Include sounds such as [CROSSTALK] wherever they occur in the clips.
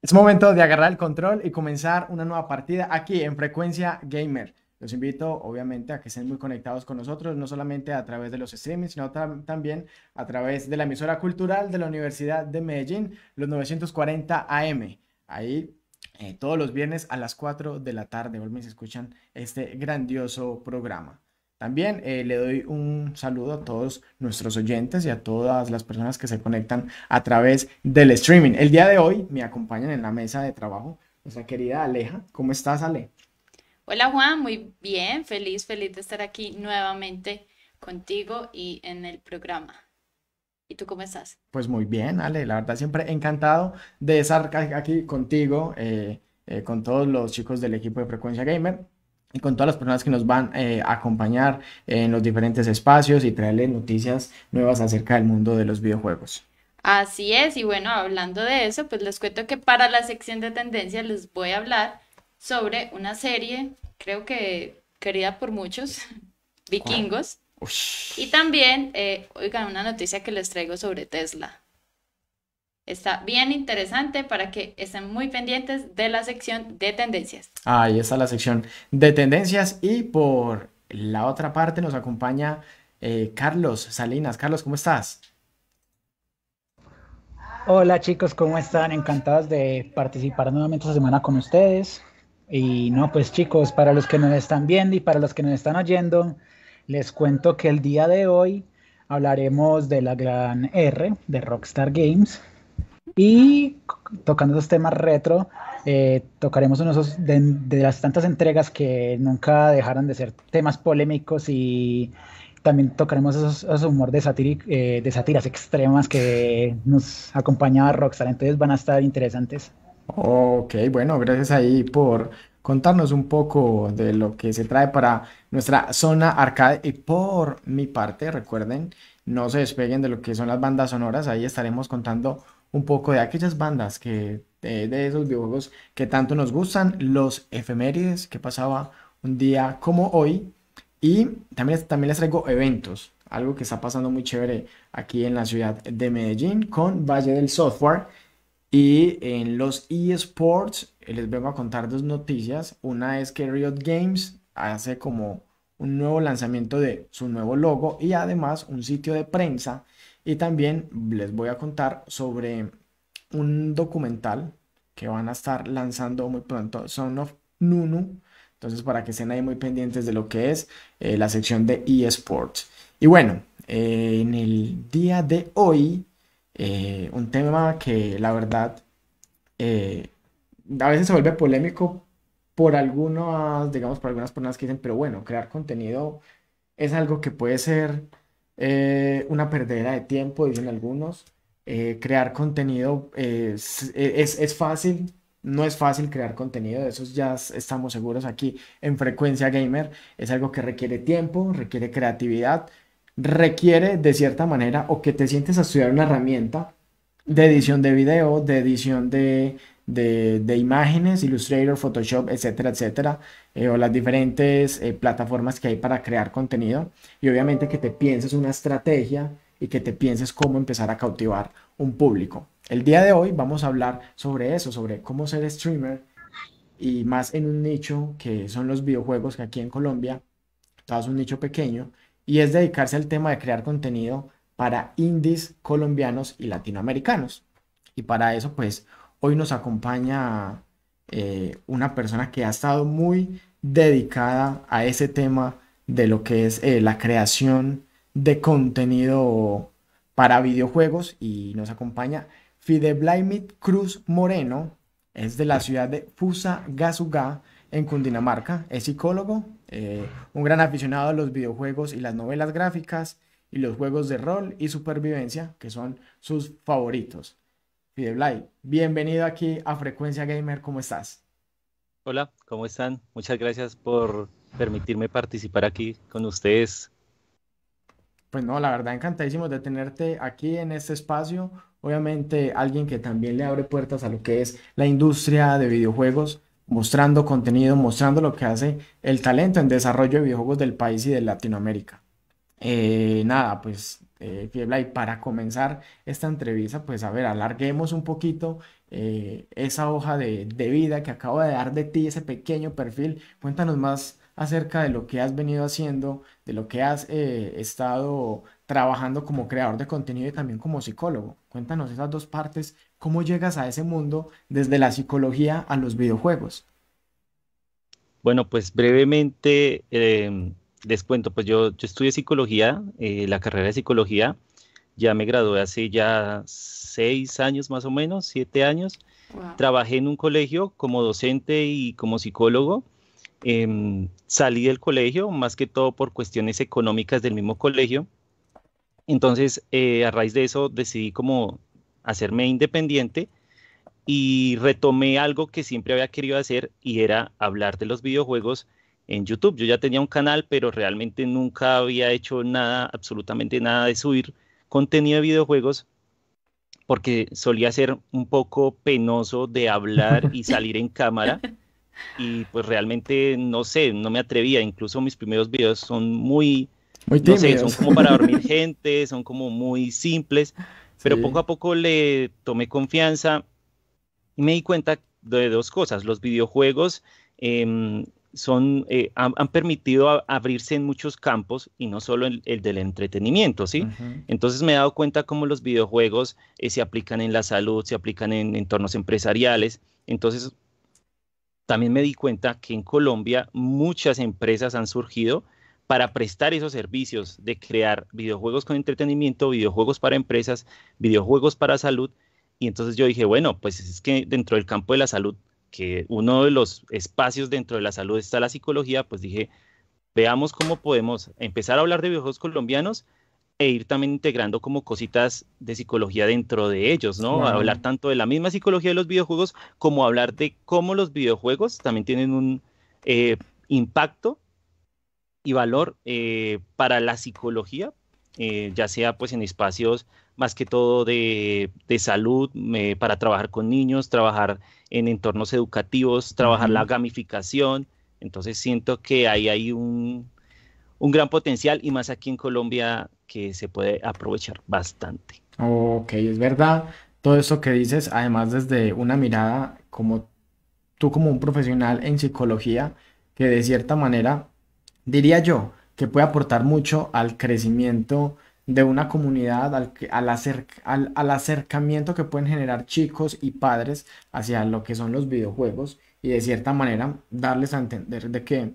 Es momento de agarrar el control y comenzar una nueva partida aquí en Frecuencia Gamer. Los invito obviamente a que estén muy conectados con nosotros, no solamente a través de los streamings, sino también a través de la emisora cultural de la Universidad de Medellín, los 940 AM. Ahí eh, todos los viernes a las 4 de la tarde, hoy se escuchan este grandioso programa. También eh, le doy un saludo a todos nuestros oyentes y a todas las personas que se conectan a través del streaming. El día de hoy me acompañan en la mesa de trabajo nuestra querida Aleja. ¿Cómo estás, Ale? Hola, Juan. Muy bien. Feliz, feliz de estar aquí nuevamente contigo y en el programa. ¿Y tú cómo estás? Pues muy bien, Ale. La verdad, siempre encantado de estar aquí contigo, eh, eh, con todos los chicos del equipo de Frecuencia Gamer y con todas las personas que nos van eh, a acompañar en los diferentes espacios y traerles noticias nuevas acerca del mundo de los videojuegos. Así es, y bueno, hablando de eso, pues les cuento que para la sección de tendencia les voy a hablar sobre una serie, creo que querida por muchos, [LAUGHS] Vikingos. Y también, eh, oigan, una noticia que les traigo sobre Tesla. Está bien interesante para que estén muy pendientes de la sección de tendencias. Ahí está la sección de tendencias y por la otra parte nos acompaña eh, Carlos Salinas. Carlos, ¿cómo estás? Hola chicos, ¿cómo están? Encantados de participar nuevamente esta semana con ustedes. Y no, pues chicos, para los que nos están viendo y para los que nos están oyendo, les cuento que el día de hoy hablaremos de la gran R de Rockstar Games, y tocando esos temas retro, eh, tocaremos uno de, las tantas entregas que nunca dejaron de ser temas polémicos y también tocaremos esos, humor de, eh, de sátiras extremas que nos acompañaba Rockstar, entonces van a estar interesantes. Ok, bueno, gracias ahí por contarnos un poco de lo que se trae para nuestra zona arcade y por mi parte, recuerden, no se despeguen de lo que son las bandas sonoras, ahí estaremos contando un poco de aquellas bandas que de, esos videojuegos que tanto nos gustan, los efemérides que pasaba un día como hoy y también, también les traigo eventos, algo que está pasando muy chévere aquí en la ciudad de Medellín con Valle del Software y en los eSports eh, les vengo a contar dos noticias, una es que Riot Games hace como un nuevo lanzamiento de su nuevo logo y además un sitio de prensa y también les voy a contar sobre un documental que van a estar lanzando muy pronto, Son of Nunu. Entonces, para que estén ahí muy pendientes de lo que es eh, la sección de eSports. Y bueno, eh, en el día de hoy, eh, un tema que la verdad a veces se vuelve polémico por algunas, digamos, por algunas personas que dicen, pero bueno, crear contenido es algo que puede ser eh, una perdera de tiempo, dicen algunos. Eh, crear contenido es, eh, es, es, fácil, no es fácil crear contenido, de eso ya estamos seguros aquí en Frecuencia Gamer. Es algo que requiere tiempo, requiere creatividad, requiere de cierta manera o que te sientes a estudiar una herramienta de edición de video, de edición de, de, imágenes, Illustrator, Photoshop, etcétera, etcétera, eh, o las diferentes eh, plataformas que hay para crear contenido. Y obviamente que te pienses una estrategia y que te pienses cómo empezar a cautivar un público. El día de hoy vamos a hablar sobre eso, sobre cómo ser streamer y más en un nicho que son los videojuegos, que aquí en Colombia todo es un nicho pequeño, y es dedicarse al tema de crear contenido para indies colombianos y latinoamericanos. Y para eso, pues, Hoy nos acompaña eh, una persona que ha estado muy dedicada a ese tema de lo que es eh, la creación de contenido para videojuegos y nos acompaña Fide Cruz Moreno, es de la ciudad de Gasugá, en Cundinamarca, es psicólogo, eh, un gran aficionado a los videojuegos y las novelas gráficas y los juegos de rol y supervivencia que son sus favoritos. Fideblay, bienvenido aquí a Frecuencia Gamer, ¿cómo estás? Hola, ¿cómo están? Muchas gracias por permitirme participar aquí con ustedes. Pues no, la verdad encantadísimo de tenerte aquí en este espacio. Obviamente alguien que también le abre puertas a lo que es la industria de videojuegos, mostrando contenido, mostrando lo que hace el talento en desarrollo de videojuegos del país y de Latinoamérica. Eh, nada, pues eh, Fiebla, y para comenzar esta entrevista, pues a ver, alarguemos un poquito eh, esa hoja de, vida que acabo de dar de ti, ese pequeño perfil. Cuéntanos más acerca de lo que has venido haciendo, de lo que has eh, estado trabajando como creador de contenido y también como psicólogo. Cuéntanos esas dos partes, cómo llegas a ese mundo desde la psicología a los videojuegos. Bueno, pues brevemente, em, les cuento, pues yo, estudié psicología, eh, la carrera de psicología, ya me gradué hace ya seis años más o menos, siete años. Trabajé en un colegio como docente y como psicólogo. Em, salí del colegio, más que todo por cuestiones económicas del mismo colegio. Entonces, eh, a raíz de eso decidí como hacerme independiente y retomé algo que siempre había querido hacer y era hablar de los videojuegos en YouTube. Yo ya tenía un canal, pero realmente nunca había hecho nada, absolutamente nada de subir contenido de videojuegos porque solía ser un poco penoso de hablar y [LAUGHS] salir en cámara. Y pues realmente no sé, no me atrevía. Incluso mis primeros videos son muy, muy no son como para dormir [LAUGHS] gente, son como muy simples. Pero poco a poco le tomé confianza y me di cuenta de dos cosas. Los videojuegos em, son, eh, han, permitido abrirse en muchos campos y no solo el, el del entretenimiento, ¿sí? Entonces me he dado cuenta cómo los videojuegos eh, se aplican en la salud, se aplican en entornos empresariales. Entonces también me di cuenta que en Colombia muchas empresas han surgido para prestar esos servicios de crear videojuegos con entretenimiento, videojuegos para empresas, videojuegos para salud. Y entonces yo dije, bueno, pues es que dentro del campo de la salud que uno de los espacios dentro de la salud está la psicología, pues dije, veamos cómo podemos empezar a hablar de videojuegos colombianos e ir también integrando como cositas de psicología dentro de ellos, ¿no? Hablar tanto de la misma psicología de los videojuegos como hablar de cómo los videojuegos también tienen un eh, impacto y valor eh, para la psicología, eh, ya sea pues en espacios más que todo de, de salud, para trabajar con niños, trabajar en entornos educativos, trabajar la gamificación. Entonces siento que ahí hay un, un, gran potencial y más aquí en Colombia que se puede aprovechar bastante. Ok, es verdad. Todo eso que dices, además desde una mirada como tú como un profesional en psicología, que de cierta manera, diría yo, que puede aportar mucho al crecimiento de una comunidad, al, al, al, acercamiento que pueden generar chicos y padres hacia lo que son los videojuegos y de cierta manera darles a entender de que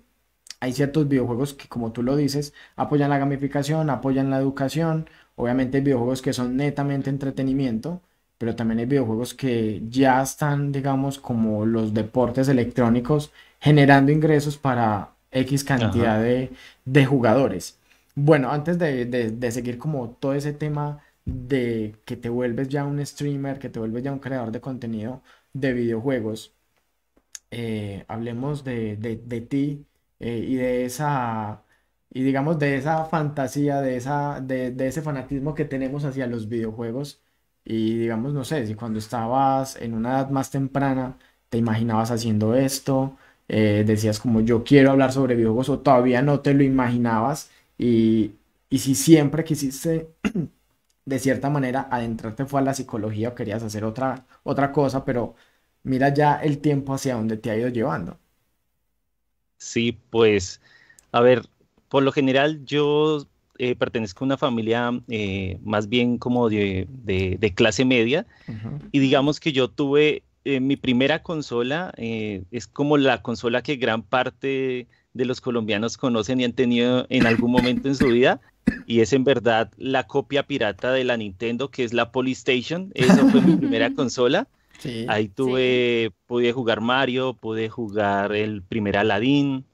hay ciertos videojuegos que, como tú lo dices, apoyan la gamificación, apoyan la educación, obviamente hay videojuegos que son netamente entretenimiento, pero también hay videojuegos que ya están, digamos, como los deportes electrónicos, generando ingresos para X cantidad de, de jugadores. Bueno, antes de, seguir como todo ese tema de que te vuelves ya un streamer, que te vuelves ya un creador de contenido de videojuegos, eh, hablemos de, ti eh, y de esa, y digamos, de esa fantasía, de, esa, de, ese fanatismo que tenemos hacia los videojuegos. Y digamos, no sé, si cuando estabas en una edad más temprana, te imaginabas haciendo esto, eh, decías como yo quiero hablar sobre videojuegos o todavía no te lo imaginabas y, si siempre quisiste, [CLEARS THROAT] de cierta manera, adentrarte fue a la psicología o querías hacer otra, otra cosa, pero mira ya el tiempo hacia dónde te ha ido llevando. Sí, pues, a ver, por lo general yo eh, pertenezco a una familia eh, más bien como de, clase media y digamos que yo tuve eh, mi primera consola, es como la consola que gran parte de los colombianos conocen y han tenido en algún momento en su vida. Y es en verdad la copia pirata de la Nintendo, que es la Polystation. Esa fue mi primera [LAUGHS] consola. Ahí tuve, pude jugar Mario, pude jugar el primer Aladdin,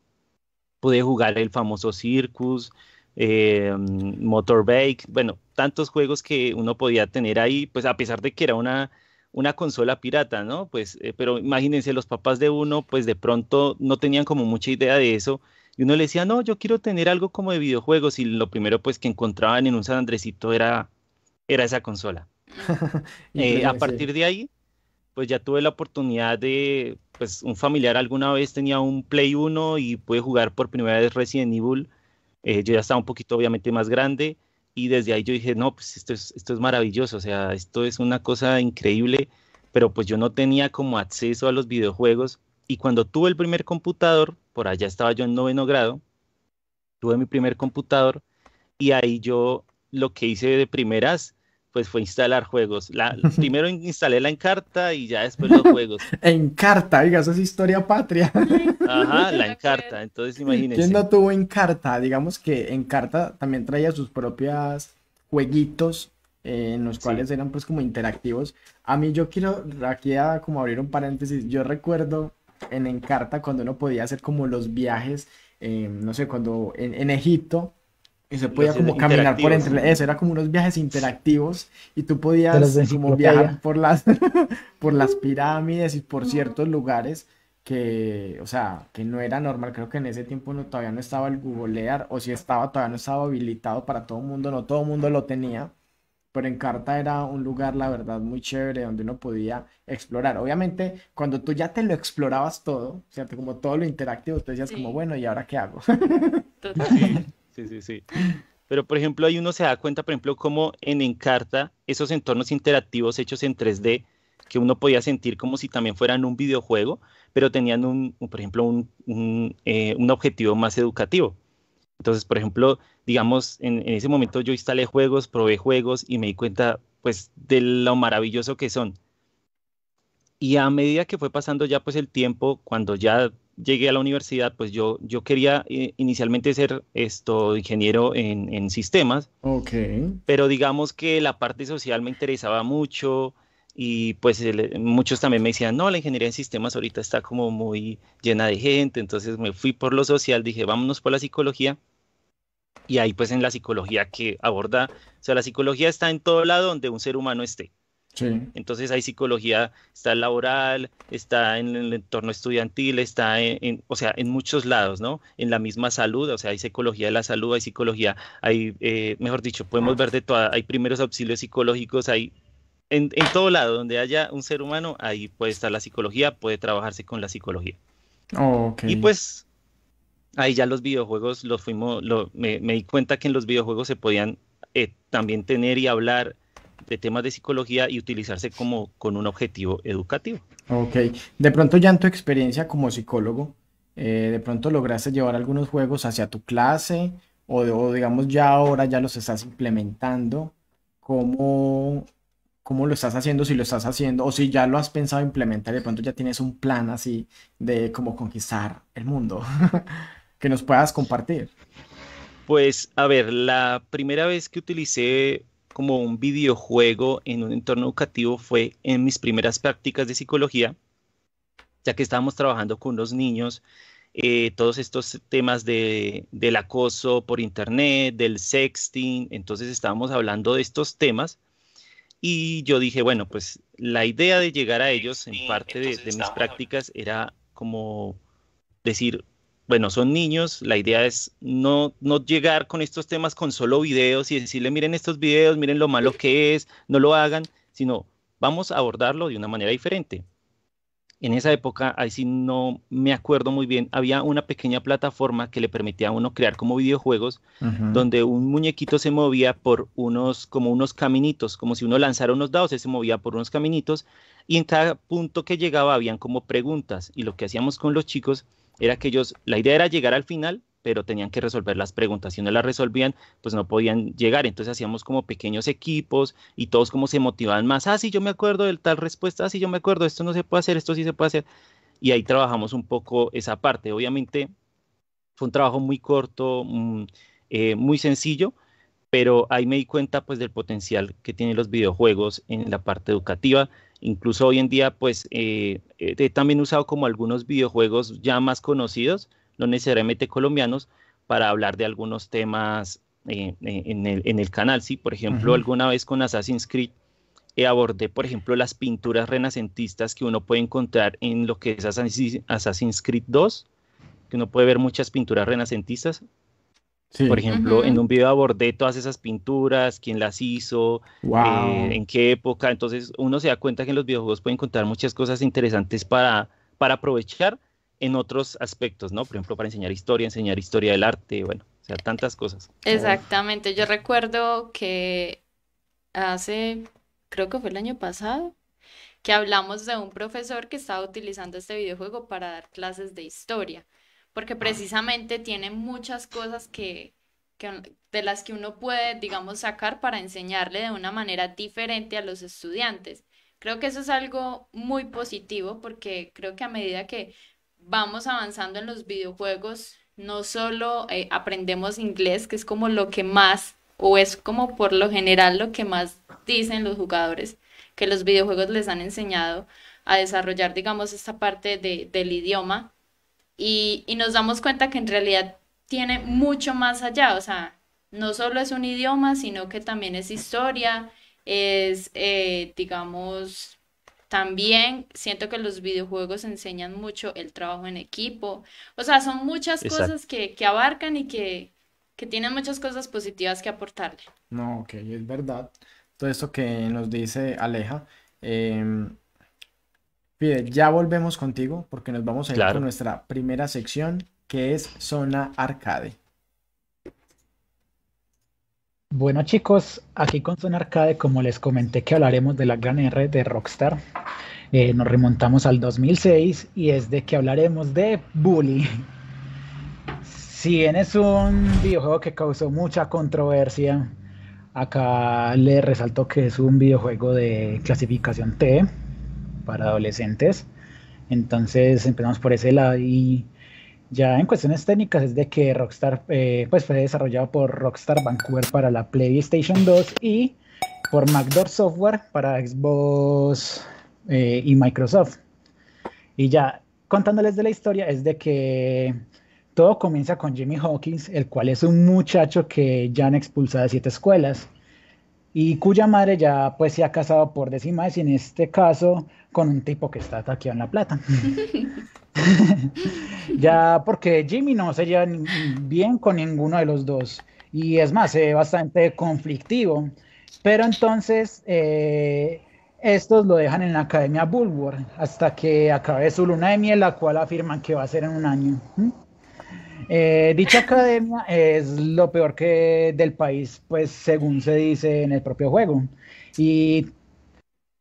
pude jugar el famoso Circus, eh, Motorbike, bueno, tantos juegos que uno podía tener ahí, pues a pesar de que era una una consola pirata, ¿no? Pues, eh, pero imagínense, los papás de uno, pues de pronto no tenían como mucha idea de eso. Y uno le decía, no, yo quiero tener algo como de videojuegos. Y lo primero, pues, que encontraban en un San Andresito era, era esa consola. [LAUGHS] Eh, a partir de ahí, pues ya tuve la oportunidad de, pues, un familiar alguna vez tenía un Play 1 y pude jugar por primera vez Resident Evil. Eh, yo ya estaba un poquito, obviamente, más grande y desde ahí yo dije, no, pues esto es, esto es maravilloso, o sea, esto es una cosa increíble, pero pues yo no tenía como acceso a los videojuegos y cuando tuve el primer computador, por allá estaba yo en noveno grado, tuve mi primer computador y ahí yo lo que hice de primeras pues fue instalar juegos. La, [LAUGHS] primero instalé la Encarta y ya después los juegos. [LAUGHS] Encarta, diga, es historia patria. [LAUGHS] Ajá, la Encarta, entonces imagínense. ¿Quién no tuvo Encarta? Digamos que Encarta también traía sus propias jueguitos eh, en los cuales eran pues como interactivos. A mí yo quiero aquí a, como abrir un paréntesis, yo recuerdo en Encarta cuando uno podía hacer como los viajes, eh, no sé, cuando en, en Egipto y se podía como caminar por entre eso, era como unos viajes interactivos y tú podías como viajar por las, [LAUGHS] por las pirámides y por ciertos lugares que, o sea, que no era normal, creo que en ese tiempo no, todavía no estaba el googlear o si estaba, todavía no estaba habilitado para todo el mundo, no todo el mundo lo tenía, pero en carta era un lugar, la verdad, muy chévere donde uno podía explorar. Obviamente, cuando tú ya te lo explorabas todo, ¿cierto? Como todo lo interactivo, tú decías como, bueno, ¿y ahora qué hago? Total. [LAUGHS] sí, sí, sí. Pero, por ejemplo, ahí uno se da cuenta, por ejemplo, cómo en Encarta esos entornos interactivos hechos en 3D, que uno podía sentir como si también fueran un videojuego, pero tenían, un, por ejemplo, un, un, eh, un, objetivo más educativo. Entonces, por ejemplo, digamos, en, en ese momento yo instalé juegos, probé juegos y me di cuenta, pues, de lo maravilloso que son. Y a medida que fue pasando ya, pues, el tiempo, cuando ya llegué a la universidad, pues yo, yo quería eh, inicialmente ser esto, ingeniero en, sistemas. Okay. Pero digamos que la parte social me interesaba mucho y pues muchos también me decían, no, la ingeniería en sistemas ahorita está como muy llena de gente, entonces me fui por lo social, dije, vámonos por la psicología. Y ahí pues en la psicología que aborda, o sea, la psicología está en todo lado donde un ser humano esté. Entonces hay psicología, está laboral, está en el entorno estudiantil, está en, o sea, en muchos lados, ¿no? En la misma salud, o sea, hay psicología de la salud, hay psicología, hay, eh, mejor dicho, podemos ver de todas, hay primeros auxilios psicológicos, hay en, todo lado donde haya un ser humano, ahí puede estar la psicología, puede trabajarse con la psicología. Y pues ahí ya los videojuegos los fuimos, lo, me, di cuenta que en los videojuegos se podían eh, también tener y hablar de temas de psicología y utilizarse como con un objetivo educativo. Ok, de pronto ya en tu experiencia como psicólogo, eh, de pronto lograste llevar algunos juegos hacia tu clase o, digamos ya ahora ya los estás implementando, ¿cómo, cómo lo estás haciendo, si lo estás haciendo o si ya lo has pensado implementar, de pronto ya tienes un plan así de cómo conquistar el mundo [LAUGHS] que nos puedas compartir. Pues a ver, la primera vez que utilicé como un videojuego en un entorno educativo fue en mis primeras prácticas de psicología, ya que estábamos trabajando con los niños eh, todos estos temas del acoso por internet, del sexting, entonces estábamos hablando de estos temas y yo dije, bueno, pues la idea de llegar a ellos en parte de mis prácticas era como decir, bueno, son niños, la idea es no, no llegar con estos temas con solo videos y decirle, miren estos videos, miren lo malo que es, no lo hagan, sino vamos a abordarlo de una manera diferente. En esa época, ahí sí no me acuerdo muy bien, había una pequeña plataforma que le permitía a uno crear como videojuegos, donde un muñequito se movía por unos, como unos caminitos, como si uno lanzara unos dados, se movía por unos caminitos, y en cada punto que llegaba habían como preguntas, y lo que hacíamos con los chicos era que ellos, la idea era llegar al final, pero tenían que resolver las preguntas. Si no las resolvían, pues no podían llegar. Entonces hacíamos como pequeños equipos y todos como se motivaban más. Ah, sí, yo me acuerdo del tal respuesta. Ah, sí, yo me acuerdo. Esto no se puede hacer, esto sí se puede hacer. Y ahí trabajamos un poco esa parte. Obviamente fue un trabajo muy corto, mm, eh, muy sencillo, pero ahí me di cuenta pues del potencial que tienen los videojuegos en la parte educativa Incluso hoy en día, pues, he eh, eh, también usado como algunos videojuegos ya más conocidos, no necesariamente colombianos, para hablar de algunos temas eh, en, el, canal, ¿sí? Por ejemplo, alguna vez con Assassin's Creed abordé, por ejemplo, las pinturas renacentistas que uno puede encontrar en lo que es Assassin's Creed 2, que uno puede ver muchas pinturas renacentistas, por ejemplo, en un video abordé todas esas pinturas, quién las hizo, eh, en qué época. Entonces uno se da cuenta que en los videojuegos pueden encontrar muchas cosas interesantes para, para aprovechar en otros aspectos, ¿no? Por ejemplo, para enseñar historia, enseñar historia del arte, bueno, o sea, tantas cosas. Exactamente, yo recuerdo que hace, creo que fue el año pasado, que hablamos de un profesor que estaba utilizando este videojuego para dar clases de historia porque ah. precisamente tiene muchas cosas que, de las que uno puede, digamos, sacar para enseñarle de una manera diferente a los estudiantes. Creo que eso es algo muy positivo porque creo que a medida que vamos avanzando en los videojuegos, no solo eh, aprendemos inglés, que es como lo que más, o es como por lo general lo que más dicen los jugadores, que los videojuegos les han enseñado a desarrollar, digamos, esta parte del idioma, y, nos damos cuenta que en realidad tiene mucho más allá, o sea, no solo es un idioma, sino que también es historia, es, eh, digamos, también siento que los videojuegos enseñan mucho el trabajo en equipo, o sea, son muchas cosas que, abarcan y que, que tienen muchas cosas positivas que aportarle. No, ok, es verdad. Todo esto que nos dice Aleja, eh, Pide, ya volvemos contigo porque nos vamos a ir con nuestra primera sección que es Zona Arcade. Bueno chicos, aquí con Zona Arcade, como les comenté que hablaremos de la gran R de Rockstar, eh, nos remontamos al 2006 y es de que hablaremos de Bully. Si bien es un videojuego que causó mucha controversia, acá le resalto que es un videojuego de clasificación T, para adolescentes. Entonces empezamos por ese lado y ya en cuestiones técnicas es de que Rockstar eh, pues fue desarrollado por Rockstar Vancouver para la PlayStation 2 y por Macdor Software para Xbox eh, y Microsoft. Y ya contándoles de la historia es de que todo comienza con Jimmy Hawkins, el cual es un muchacho que ya han expulsado de siete escuelas y cuya madre ya pues se ha casado por décima vez y en este caso con un tipo que está aquí en La Plata. [LAUGHS] ya porque Jimmy no se lleva bien con ninguno de los dos y es más, es bastante conflictivo. Pero entonces eh, estos lo dejan en la Academia Bulwark hasta que acabe su luna de miel, la cual afirman que va a ser en un año. ¿Mm? Eh, dicha academia es lo peor que del país, pues según se dice en el propio juego. Y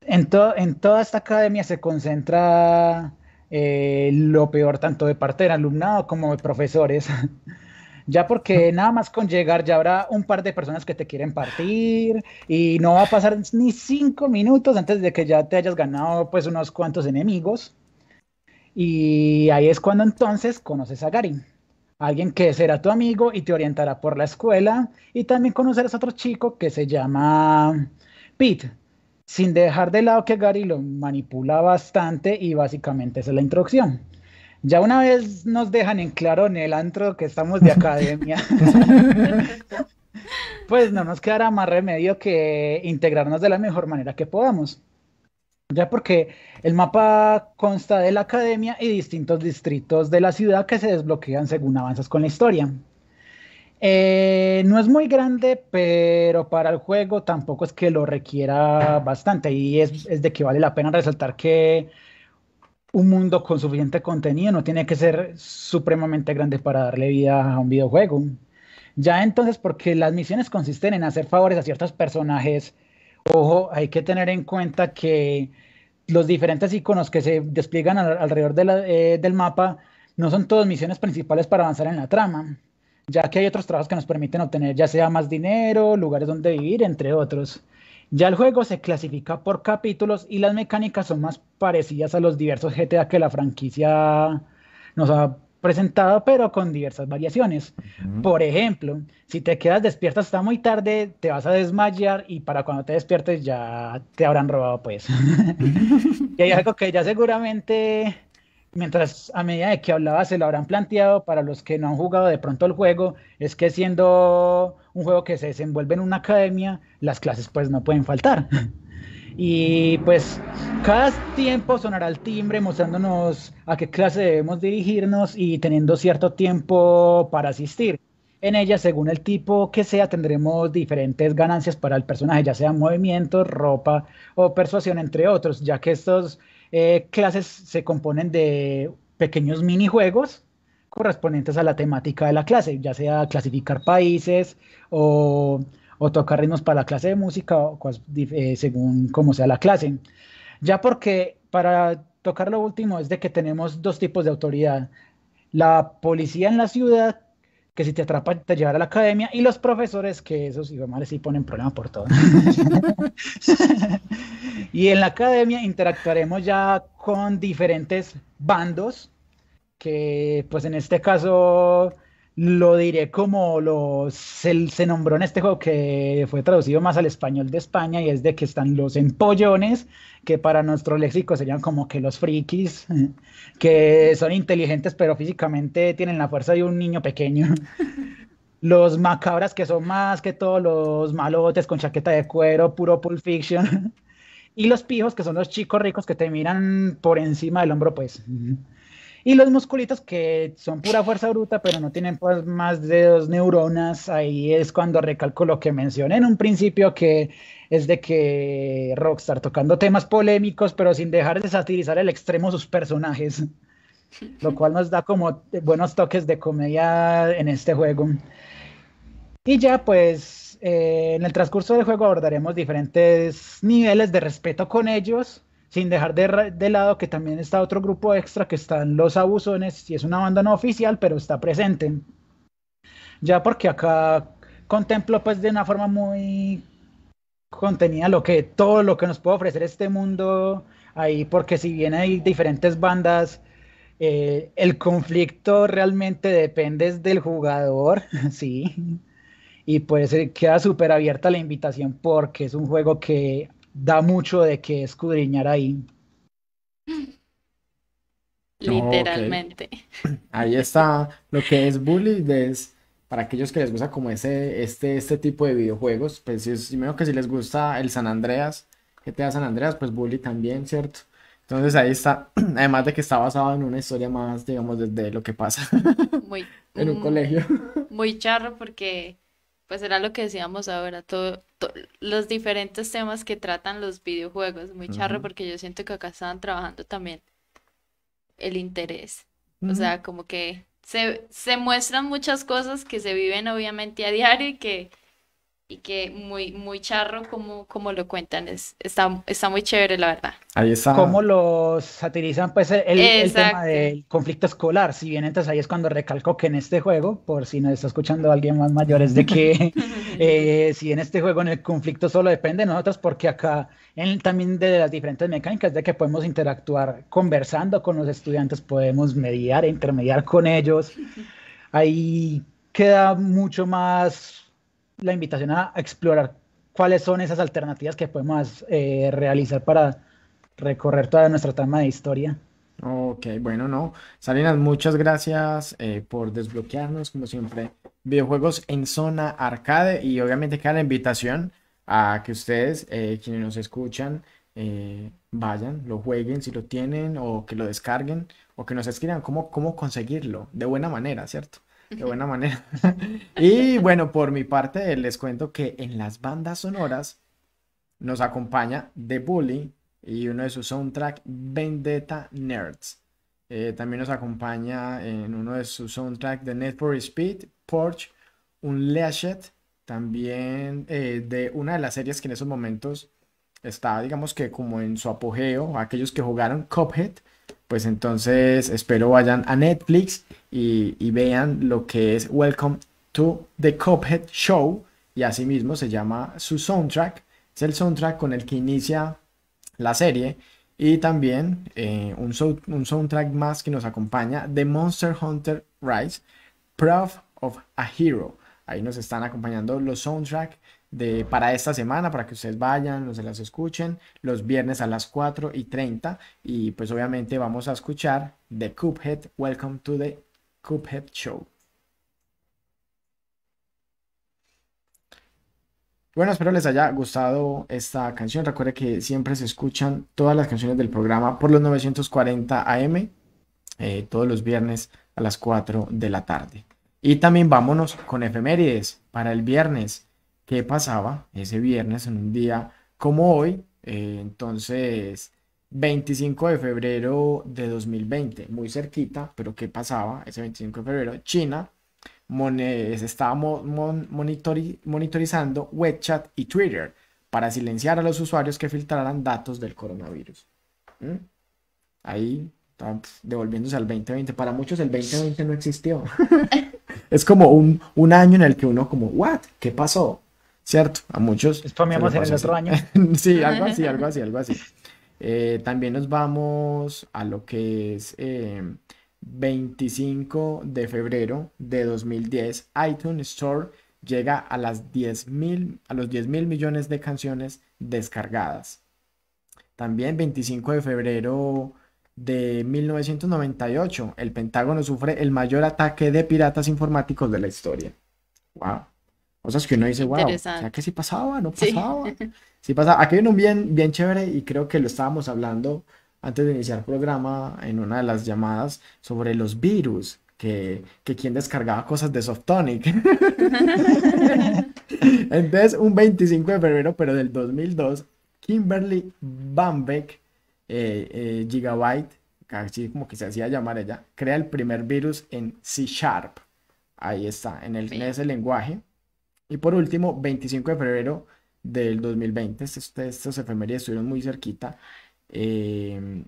en, en toda esta academia se concentra eh, lo peor tanto de parte del alumnado como de profesores. [LAUGHS] ya porque nada más con llegar ya habrá un par de personas que te quieren partir y no va a pasar ni cinco minutos antes de que ya te hayas ganado pues unos cuantos enemigos. Y ahí es cuando entonces conoces a Gary alguien que será tu amigo y te orientará por la escuela. Y también conocerás a otro chico que se llama Pete, sin dejar de lado que Gary lo manipula bastante y básicamente esa es la introducción. Ya una vez nos dejan en claro en el antro que estamos de academia, [LAUGHS] pues no nos quedará más remedio que integrarnos de la mejor manera que podamos ya porque el mapa consta de la academia y distintos distritos de la ciudad que se desbloquean según avanzas con la historia. Eh, no es muy grande, pero para el juego tampoco es que lo requiera bastante y es, es de que vale la pena resaltar que un mundo con suficiente contenido no tiene que ser supremamente grande para darle vida a un videojuego. Ya entonces, porque las misiones consisten en hacer favores a ciertos personajes, ojo, hay que tener en cuenta que los diferentes iconos que se despliegan alrededor eh, del mapa no son todas misiones principales para avanzar en la trama, ya que hay otros trabajos que nos permiten obtener ya sea más dinero, lugares donde vivir, entre otros. Ya el juego se clasifica por capítulos y las mecánicas son más parecidas a los diversos GTA que la franquicia nos ha presentado, pero con diversas variaciones. Por ejemplo, si te quedas despierto hasta muy tarde, te vas a desmayar y para cuando te despiertes ya te habrán robado, pues. [LAUGHS] y hay algo que ya seguramente, mientras a medida de que hablaba, se lo habrán planteado para los que no han jugado de pronto el juego, es que siendo un juego que se desenvuelve en una academia, las clases pues no pueden faltar. Y pues cada tiempo sonará el timbre mostrándonos a qué clase debemos dirigirnos y teniendo cierto tiempo para asistir. En ella, según el tipo que sea, tendremos diferentes ganancias para el personaje, ya sea movimiento, ropa o persuasión, entre otros, ya que estas eh, clases se componen de pequeños minijuegos correspondientes a la temática de la clase, ya sea clasificar países o o tocar ritmos para la clase de música, o, eh, según como sea la clase. Ya porque para tocar lo último es de que tenemos dos tipos de autoridad. La policía en la ciudad, que si te atrapa te llevará a la academia, y los profesores, que esos madres sí ponen problema por todo. [LAUGHS] y en la academia interactuaremos ya con diferentes bandos, que pues en este caso lo diré como lo, se, nombró en este juego que fue traducido más al español de España y es de que están los empollones, que para nuestro léxico serían como que los frikis, [LAUGHS] que son inteligentes pero físicamente tienen la fuerza de un niño pequeño. [LAUGHS] Los macabras que son más que todos los malotes con chaqueta de cuero, puro Pulp Fiction. [LAUGHS] Y los pijos que son los chicos ricos que te miran por encima del hombro, pues. Y los musculitos que son pura fuerza bruta, pero no tienen pues, más de dos neuronas, ahí es cuando recalco lo que mencioné en un principio, que es de que Rockstar tocando temas polémicos, pero sin dejar de satirizar el extremo sus personajes, [LAUGHS] lo cual nos da como buenos toques de comedia en este juego. Y ya pues eh, en el transcurso del juego abordaremos diferentes niveles de respeto con ellos sin dejar de, lado que también está otro grupo extra que están los abusones si es una banda no oficial, pero está presente. Ya porque acá contemplo pues de una forma muy contenida lo que todo lo que nos puede ofrecer este mundo ahí, porque si bien hay diferentes bandas, eh, el conflicto realmente depende del jugador, [LAUGHS] sí. Y pues eh, queda súper abierta la invitación porque es un juego que da mucho de qué escudriñar ahí. [LAUGHS] Literalmente. Ahí está lo que es bully, para aquellos que les gusta como ese, este, este tipo de videojuegos, pues si, es, que si les gusta el San Andreas, te da San Andreas, pues bully también, ¿cierto? Entonces ahí está, [CLEARS THROAT] además de que está basado en una historia más, digamos, desde lo que pasa muy, [LAUGHS] en un mm, colegio. Muy charro porque pues era lo que decíamos ahora, todo, los diferentes temas que tratan los videojuegos, muy charro porque yo siento que acá estaban trabajando también el interés, o sea, como que se, se muestran muchas cosas que se viven obviamente a diario y que y que muy, muy charro como, como lo cuentan. Es, está, está muy chévere, la verdad. Ahí está. Cómo lo satirizan, pues, el, tema del conflicto escolar. Si bien, entonces ahí es cuando recalco que en este juego, por si nos está escuchando alguien más mayor, es de que [LAUGHS] eh, si en este juego en el conflicto solo depende de nosotros, porque acá también de las diferentes mecánicas de que podemos interactuar conversando con los estudiantes, podemos mediar intermediar con ellos. [LAUGHS] Ahí queda mucho más la invitación a, explorar cuáles son esas alternativas que podemos eh, realizar para recorrer toda nuestra trama de historia. Ok, bueno, no. Salinas, muchas gracias eh, por desbloquearnos, como siempre, videojuegos en zona arcade y obviamente queda la invitación a que ustedes, eh, quienes nos escuchan, vayan, lo jueguen si lo tienen o que lo descarguen o que nos escriban cómo, cómo conseguirlo de buena manera, ¿cierto? De buena manera. [LAUGHS] y bueno, por mi parte les cuento que en las bandas sonoras nos acompaña The Bully y uno de sus soundtrack Vendetta Nerds. Eh, también nos acompaña en uno de sus soundtracks The Net for Speed, Porsche, un Lashet, también eh, de una de las series que en esos momentos estaba, digamos que como en su apogeo, aquellos que jugaron Cuphead, pues entonces espero vayan a Netflix y, vean lo que es Welcome to the Cophead Show y asimismo se llama su soundtrack. Es el soundtrack con el que inicia la serie y también eh, un, un, soundtrack más que nos acompaña, The Monster Hunter Rise, Proof of a Hero. Ahí nos están acompañando los soundtracks para esta semana, para que ustedes vayan, no se las escuchen, los viernes a las 4 y 30. Y pues obviamente vamos a escuchar The Cuphead, Welcome to the Cuphead Show. Bueno, espero les haya gustado esta canción. Recuerde que siempre se escuchan todas las canciones del programa por los 940 AM, eh, todos los viernes a las 4 de la tarde. Y también vámonos con efemérides para el viernes qué pasaba ese viernes en un día como hoy, eh, entonces 25 de febrero de 2020, muy cerquita, pero qué pasaba ese 25 de febrero, China estaba monitorizando WeChat y Twitter para silenciar a los usuarios que filtraran datos del coronavirus. Ahí Ahí pues, devolviéndose al 2020. Para muchos el 2020 no existió. [LAUGHS] es como un, un, año en el que uno como, ¿what? ¿Qué pasó? ¿cierto? A muchos. Spameamos en el otro año. [LAUGHS] sí, algo así, algo así, algo así. Eh, también nos vamos a lo que es 25 em, de febrero de 2010. iTunes Store llega a, las 10 a los 10 mil millones de canciones descargadas. También 25 de febrero de 1998, el Pentágono sufre el mayor ataque de piratas informáticos de la historia. ¡Wow! Cosas que uno dice, wow, o que sí pasaba? ¿No pasaba? Sí, pasaba. [LAUGHS] Aquí hay un bien, bien chévere y creo que lo estábamos hablando antes de iniciar el programa en una de las llamadas sobre los virus, que, quien descargaba cosas de Softonic. [LAUGHS] Entonces, un 25 de febrero, pero del 2002, Kimberly Bambeck, eh, eh, Gigabyte, así como que se hacía llamar ella, crea el primer virus en C Sharp. Ahí está, en, el, en ese lenguaje y por último, 25 de febrero del 2020, este, este, estas, estas estuvieron muy cerquita. Em,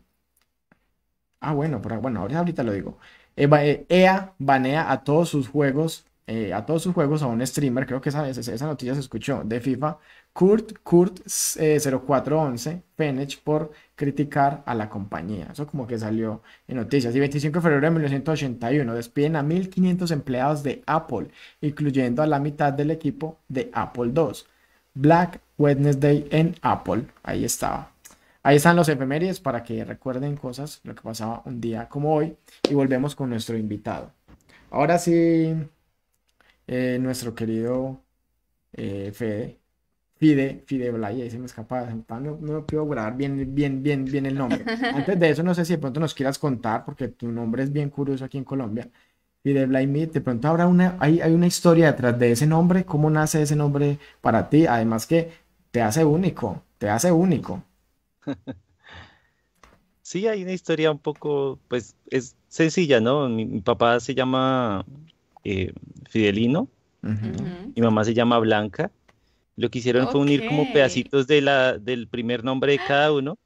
ah, bueno, bueno, ahorita, ahorita lo digo. Eh, EA banea a todos sus juegos, eh, a todos sus juegos a un streamer, creo que esa, esa, noticia se escuchó, de FIFA, Kurt Kurt 0411 eh, Fenech por criticar a la compañía. Eso como que salió en noticias. Y 25 de febrero de 1981 despiden a 1.500 empleados de Apple, incluyendo a la mitad del equipo de Apple II. Black Wednesday en Apple. Ahí estaba. Ahí están los efemérides para que recuerden cosas, lo que pasaba un día como hoy. Y volvemos con nuestro invitado. Ahora sí, eh, nuestro querido eh, Fede Fide, Fide Blay, ahí se me escapaba, no, lo puedo grabar bien, bien, bien, bien el nombre. [LAUGHS] Antes de eso, no sé si de pronto nos quieras contar, porque tu nombre es bien curioso aquí en Colombia. Fide Blay, de pronto habrá una, hay, una historia detrás de ese nombre, cómo nace ese nombre para ti, además que te hace único, te hace único. [LAUGHS] Sí, hay una historia un poco, pues es sencilla, ¿no? Mi, papá se llama eh, Fidelino, mi mamá se llama Blanca, lo que hicieron fue unir como pedacitos de del primer nombre de cada uno.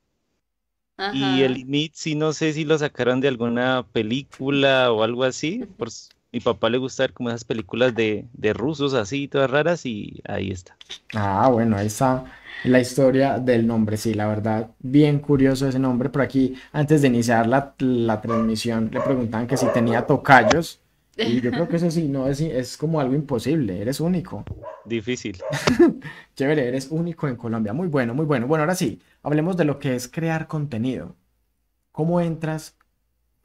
Y el mit sí, no sé si lo sacaron de alguna película o algo así. Por, mi papá le gusta ver como esas películas de, rusos así, todas raras, y ahí está. Ah, bueno, ahí está la historia del nombre, sí, la verdad, bien curioso ese nombre. Por aquí, antes de iniciar la, la transmisión, le preguntaban que si tenía tocayos. Y yo creo que eso sí, no, es, es como algo imposible, eres único. Difícil. [LAUGHS] Chévere, eres único en Colombia. Muy bueno, muy bueno. Bueno, ahora sí, hablemos de lo que es crear contenido. ¿Cómo entras?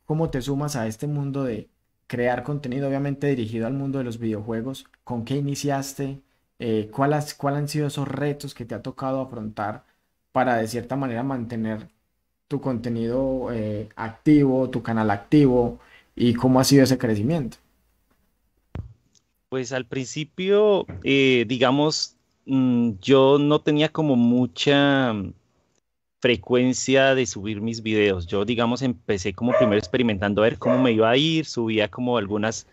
¿Cómo te sumas a este mundo de crear contenido, obviamente dirigido al mundo de los videojuegos? ¿Con qué iniciaste? Eh, cuáles ¿cuál, han sido esos retos que te ha tocado afrontar para de cierta manera mantener tu contenido eh, activo, tu canal activo? y cómo ha sido ese crecimiento. Pues al principio, eh, digamos, mm, yo no tenía como mucha mm, frecuencia de subir mis videos. Yo, digamos, empecé como primero experimentando a ver cómo me iba a ir, subía como algunas,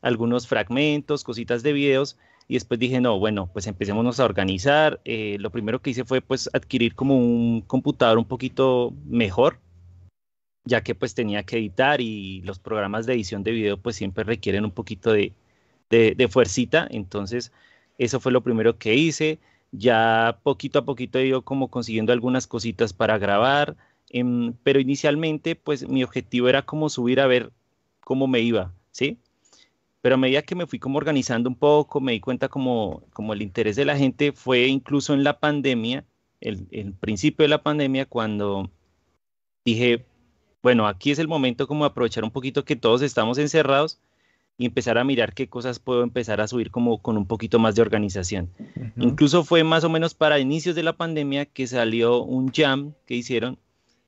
algunos fragmentos, cositas de videos, y después dije, no, bueno, pues empecemos a organizar. Eh, lo primero que hice fue pues adquirir como un computador un poquito mejor, ya que pues tenía que editar y los programas de edición de video pues siempre requieren un poquito de, de, fuercita, entonces eso fue lo primero que hice, ya poquito a poquito he ido como consiguiendo algunas cositas para grabar, em, pero inicialmente pues mi objetivo era como subir a ver cómo me iba, ¿sí? Pero a medida que me fui como organizando un poco, me di cuenta como, como el interés de la gente fue incluso en la pandemia, el, el principio de la pandemia, cuando dije, bueno, aquí es el momento como aprovechar un poquito que todos estamos encerrados y empezar a mirar qué cosas puedo empezar a subir como con un poquito más de organización. Incluso fue más o menos para inicios de la pandemia que salió un jam que hicieron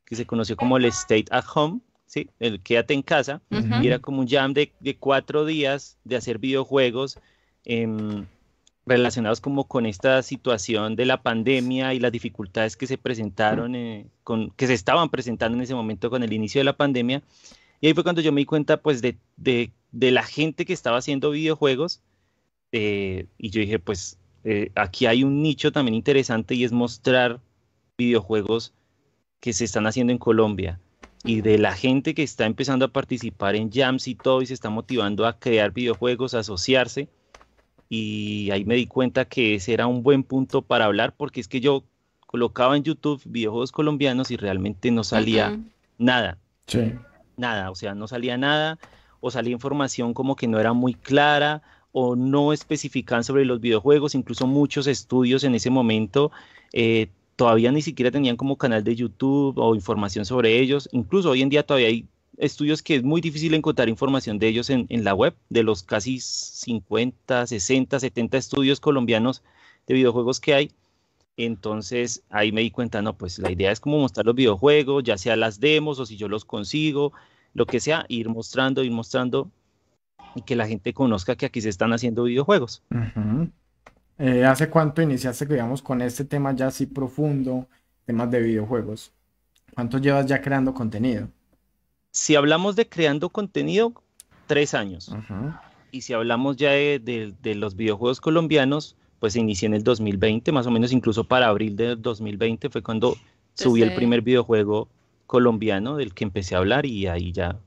que se conoció como el State at Home, ¿sí? el quédate en casa, y era como un jam de, cuatro días de hacer videojuegos. en em, relacionados como con esta situación de la pandemia y las dificultades que se presentaron, eh, con, que se estaban presentando en ese momento con el inicio de la pandemia. Y ahí fue cuando yo me di cuenta pues de, la gente que estaba haciendo videojuegos eh, y yo dije pues eh, aquí hay un nicho también interesante y es mostrar videojuegos que se están haciendo en Colombia y de la gente que está empezando a participar en jams y todo y se está motivando a crear videojuegos, a asociarse y ahí me di cuenta que ese era un buen punto para hablar porque es que yo colocaba en YouTube videojuegos colombianos y realmente no salía nada. Sí. Nada, o sea, no salía nada o salía información como que no era muy clara o no especificaban sobre los videojuegos, incluso muchos estudios en ese momento eh, todavía ni siquiera tenían como canal de YouTube o información sobre ellos, incluso hoy en día todavía hay estudios que es muy difícil encontrar información de ellos en, la web, de los casi 50, 60, 70 estudios colombianos de videojuegos que hay. Entonces ahí me di cuenta, no, pues la idea es como mostrar los videojuegos, ya sea las demos o si yo los consigo, lo que sea, ir mostrando, ir mostrando y que la gente conozca que aquí se están haciendo videojuegos. Eh, ¿Hace cuánto iniciaste, digamos, con este tema ya así profundo, temas de videojuegos? ¿Cuánto llevas ya creando contenido? Si hablamos de creando contenido, tres años. Y si hablamos ya de, los videojuegos colombianos, pues inicié en el 2020, más o menos incluso para abril del 2020 fue cuando subí el primer videojuego colombiano del que empecé a hablar y ahí ya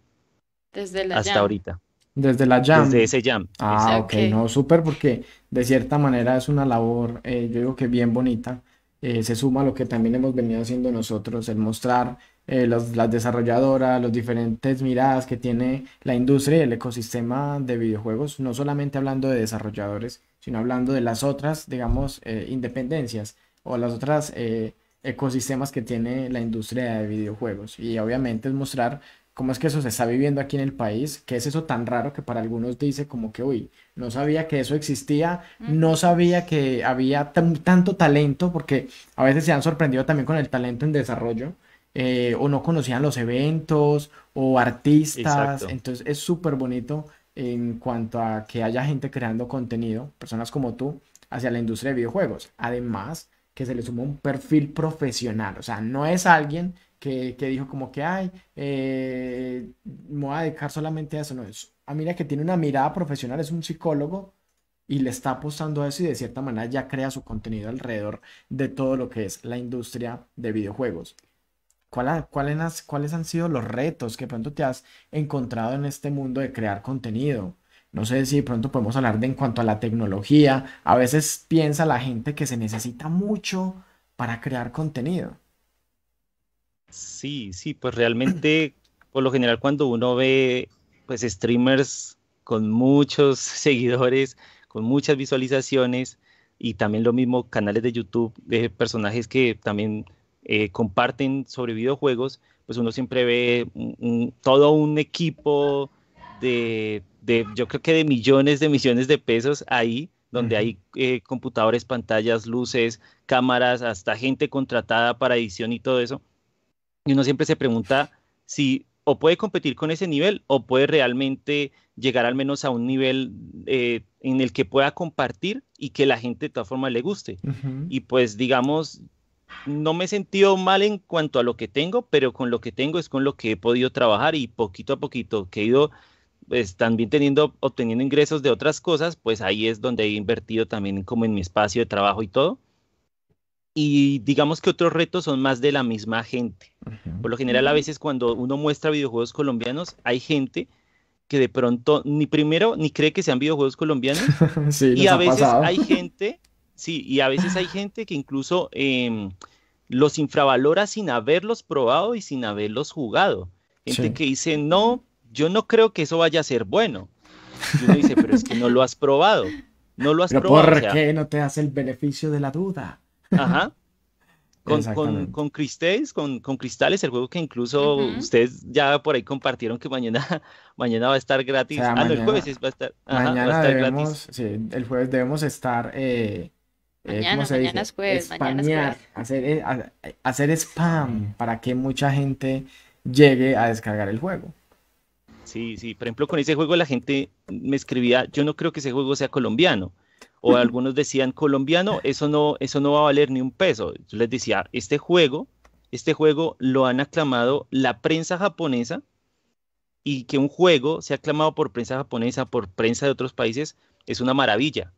desde la hasta ahorita. Desde la jam. Desde ese jam. Ah, ok, no, súper porque de cierta manera es una labor, eh, yo digo que bien bonita eh, se suma a lo que también hemos venido haciendo nosotros, el mostrar eh, las desarrolladoras, las diferentes miradas que tiene la industria y el ecosistema de videojuegos, no solamente hablando de desarrolladores, sino hablando de las otras, digamos, eh, independencias o las otras ecosistemas que tiene la industria de videojuegos. Y obviamente es mostrar ¿Cómo es que eso se está viviendo aquí en el país? ¿Qué es eso tan raro que para algunos dice como que, uy, no sabía que eso existía, no sabía que había tanto talento, porque a veces se han sorprendido también con el talento en desarrollo, eh, o no conocían los eventos, o artistas, entonces es súper bonito en cuanto a que haya gente creando contenido, personas como tú, hacia la industria de videojuegos. Además, que se le suma un perfil profesional, o sea, no es alguien que, dijo como que, ay, eh, me voy a dedicar solamente a eso. No, es, a ah, mira que tiene una mirada profesional, es un psicólogo y le está apostando a eso y de cierta manera ya crea su contenido alrededor de todo lo que es la industria de videojuegos. ¿Cuál ¿Cuáles han sido los retos que pronto te has encontrado en este mundo de crear contenido? No sé si pronto podemos hablar de en cuanto a la tecnología. A veces piensa la gente que se necesita mucho para crear contenido. Sí, sí, pues realmente, por lo general, cuando uno ve pues streamers con muchos [LAUGHS] seguidores, con muchas visualizaciones, y también lo mismo canales de YouTube de personajes que también eh, comparten sobre videojuegos, pues uno siempre ve todo un equipo de, yo creo que de millones de millones de pesos ahí, donde hay eh, computadores, pantallas, luces, cámaras, hasta gente contratada para edición y todo eso. Y uno siempre se pregunta si o puede competir con ese nivel o puede realmente llegar al menos a un nivel eh, en el que pueda compartir y que la gente de todas formas le guste. Y pues digamos, no me he sentido mal en cuanto a lo que tengo, pero con lo que tengo es con lo que he podido trabajar y poquito a poquito que he ido pues, también teniendo, obteniendo ingresos de otras cosas, pues ahí es donde he invertido también como en mi espacio de trabajo y todo y digamos que otros retos son más de la misma gente. Por lo general, a veces cuando uno muestra videojuegos colombianos, hay gente que de pronto ni primero ni cree que sean videojuegos colombianos. [LAUGHS] y a veces hay [LAUGHS] gente, sí, y a veces hay gente que incluso em, los infravalora sin haberlos probado y sin haberlos jugado. Gente que dice, no, yo no creo que eso vaya a ser bueno. Y uno dice, pero es que no lo has probado. No lo has probado. ¿Por qué no te das el beneficio de la duda? Ajá. Con, con, con, Cristales, con, Cristales, el juego que incluso ustedes ya por ahí compartieron que mañana, [LAUGHS] mañana va a estar gratis. ah, el jueves va a estar, mañana debemos, gratis. el jueves debemos estar, eh, eh, ¿cómo se dice? Es jueves, mañana es jueves. Hacer, eh, hacer spam para que mucha gente llegue a descargar el juego. Sí, sí, por ejemplo, con ese juego la gente me escribía, yo no creo que ese juego sea colombiano o [LAUGHS] algunos decían colombiano, eso no, eso no va a valer ni un peso. Yo les decía, este juego, este juego lo han aclamado la prensa japonesa y que un juego sea aclamado por prensa japonesa, por prensa de otros países, es una maravilla.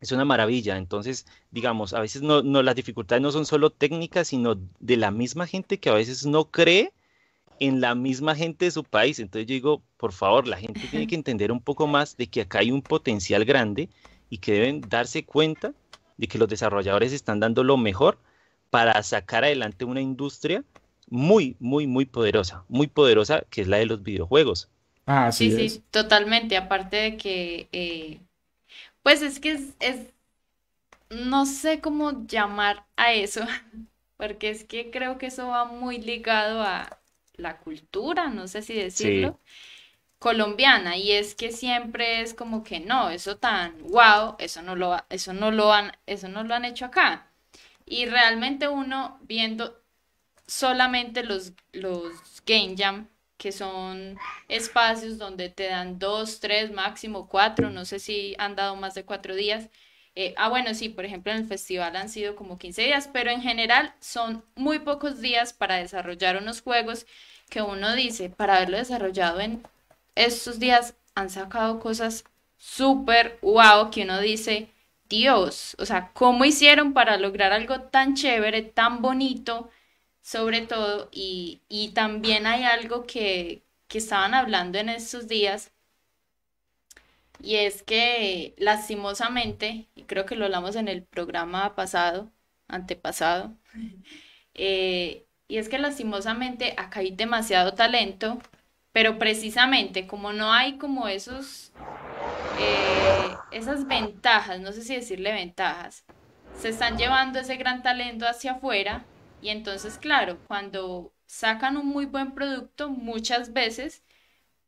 Es una maravilla. Entonces, digamos, a veces no, no, las dificultades no son solo técnicas, sino de la misma gente que a veces no cree en la misma gente de su país. Entonces yo digo, por favor, la gente tiene que [LAUGHS] entender un poco más de que acá hay un potencial grande y que deben darse cuenta de que los desarrolladores están dando lo mejor para sacar adelante una industria muy, muy, muy poderosa, muy poderosa que es la de los videojuegos. Ah, sí, sí, totalmente. Aparte de que, eh, pues es que es, no sé cómo llamar a eso, [LAUGHS] porque es que creo que eso va muy ligado a la cultura, no sé si decirlo colombiana y es que siempre es como que no, eso tan wow, eso no lo, eso no lo han, eso no lo han hecho acá. Y realmente uno viendo solamente los, los game jam, que son espacios donde te dan dos, tres, máximo cuatro, no sé si han dado más de cuatro días. Eh, ah, bueno, sí, por ejemplo, en el festival han sido como 15 días, pero en general son muy pocos días para desarrollar unos juegos que uno dice, para haberlo desarrollado en estos días han sacado cosas súper guau que uno dice, Dios, o sea, ¿cómo hicieron para lograr algo tan chévere, tan bonito, sobre todo? Y, también hay algo que, que estaban hablando en estos días y es que lastimosamente, y creo que lo hablamos en el programa pasado, antepasado, [LAUGHS] eh, y es que lastimosamente acá hay demasiado talento pero precisamente como no hay como esos, eh, esas ventajas, no sé si decirle ventajas, se están llevando ese gran talento hacia afuera y entonces, claro, cuando sacan un muy buen producto, muchas veces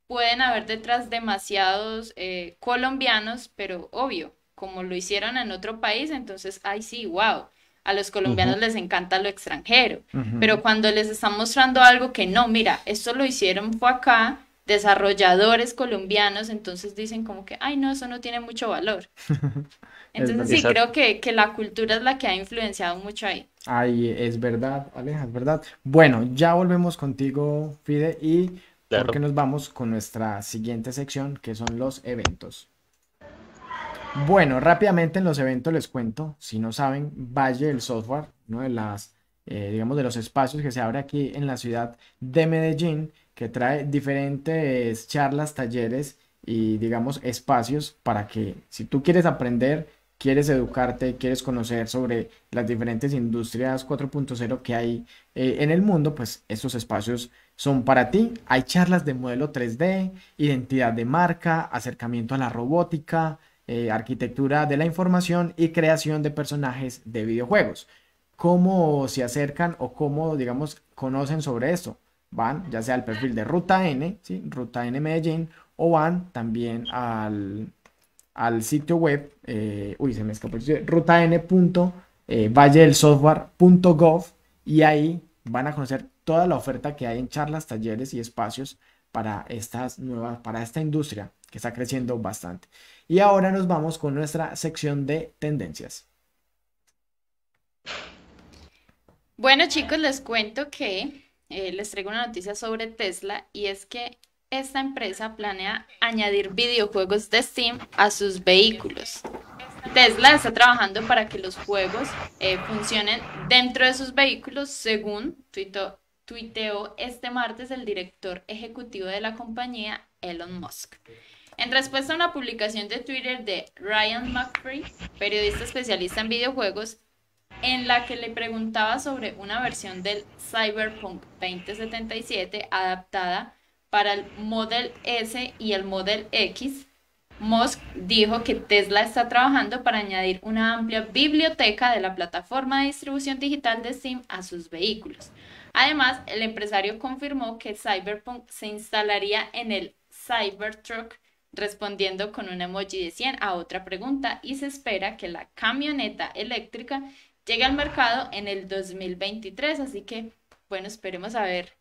pueden haber detrás demasiados eh, colombianos, pero obvio, como lo hicieron en otro país, entonces, ay sí, wow, a los colombianos les encanta lo extranjero, pero cuando les están mostrando algo que no, mira, esto lo hicieron fue acá, desarrolladores colombianos, entonces dicen como que, ay no, eso no tiene mucho valor. [LAUGHS] Entonces sí, creo que, la cultura es la que ha influenciado mucho ahí. Ay, es verdad, Aleja, es verdad. Bueno, ya volvemos contigo, Fide, y porque nos vamos con nuestra siguiente sección, que son los eventos. Bueno, rápidamente en los eventos les cuento, si no saben, Valle del Software, uno de las, eh, digamos, de los espacios que se abre aquí en la ciudad de Medellín, que trae diferentes charlas, talleres y, digamos, espacios para que si tú quieres aprender, quieres educarte, quieres conocer sobre las diferentes industrias 4.0 que hay eh, en el mundo, pues estos espacios son para ti. Hay charlas de modelo 3D, identidad de marca, acercamiento a la robótica, eh, arquitectura de la información y creación de personajes de videojuegos. ¿Cómo se acercan o cómo, digamos, conocen sobre esto? Van ya sea al perfil de Ruta N, ¿sí? Ruta N Medellín, o van también al, al sitio web, eh, uy, se me escapó, ruta rutan.valledelsoftware.gov eh, y ahí van a conocer toda la oferta que hay en charlas, talleres y espacios para, estas nuevas, para esta industria que está creciendo bastante. Y ahora nos vamos con nuestra sección de tendencias. Bueno chicos, les cuento que eh, les traigo una noticia sobre Tesla y es que esta empresa planea añadir videojuegos de Steam a sus vehículos. Tesla está trabajando para que los juegos eh, funcionen dentro de sus vehículos según Twitter tuiteó este martes el director ejecutivo de la compañía, Elon Musk. En respuesta a una publicación de Twitter de Ryan McFree, periodista especialista en videojuegos, en la que le preguntaba sobre una versión del Cyberpunk 2077 adaptada para el Model S y el Model X, Musk dijo que Tesla está trabajando para añadir una amplia biblioteca de la plataforma de distribución digital de Steam a sus vehículos, Además, el empresario confirmó que Cyberpunk se instalaría en el Cybertruck respondiendo con un emoji de 100 a otra pregunta y se espera que la camioneta eléctrica llegue al mercado en el 2023, así que bueno, esperemos a ver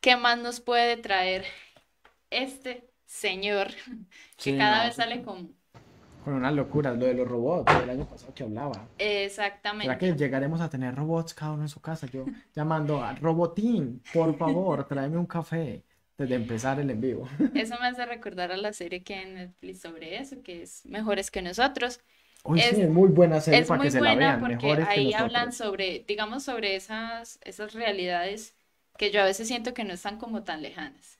qué más nos puede traer este señor que cada vez sale con con una locura, lo de los robots, del año pasado que hablaba. Exactamente. ¿Será que llegaremos a tener robots cada uno en su casa? Yo llamando a Robotín, por favor, tráeme un café desde empezar el en vivo. [LAUGHS] Eso me hace recordar a la serie que hay en Netflix sobre eso, que es Mejores que Nosotros. es, muy buena serie muy que buena se la vean. Porque ahí hablan sobre, digamos, sobre esas, esas realidades que yo a veces siento que no están como tan lejanas.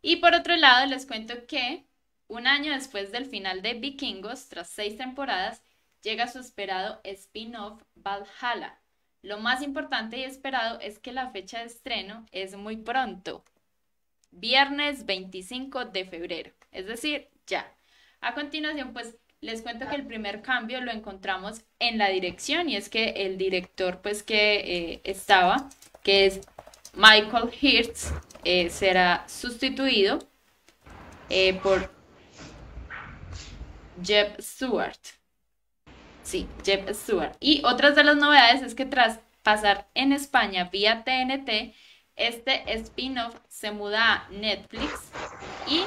Y por otro lado, les cuento que un año después del final de Vikingos, tras seis temporadas, llega su esperado spin-off Valhalla. Lo más importante y esperado es que la fecha de estreno es muy pronto, viernes 25 de febrero, es decir, ya. A continuación, pues les cuento que el primer cambio lo encontramos en la dirección y es que el director pues que eh, estaba, que es Michael Hirtz, eh, será sustituido eh, por Jeb Stuart, Sí, Jeb Stuart Y otras de las novedades es que tras pasar en España vía TNT, este spin-off se muda a Netflix y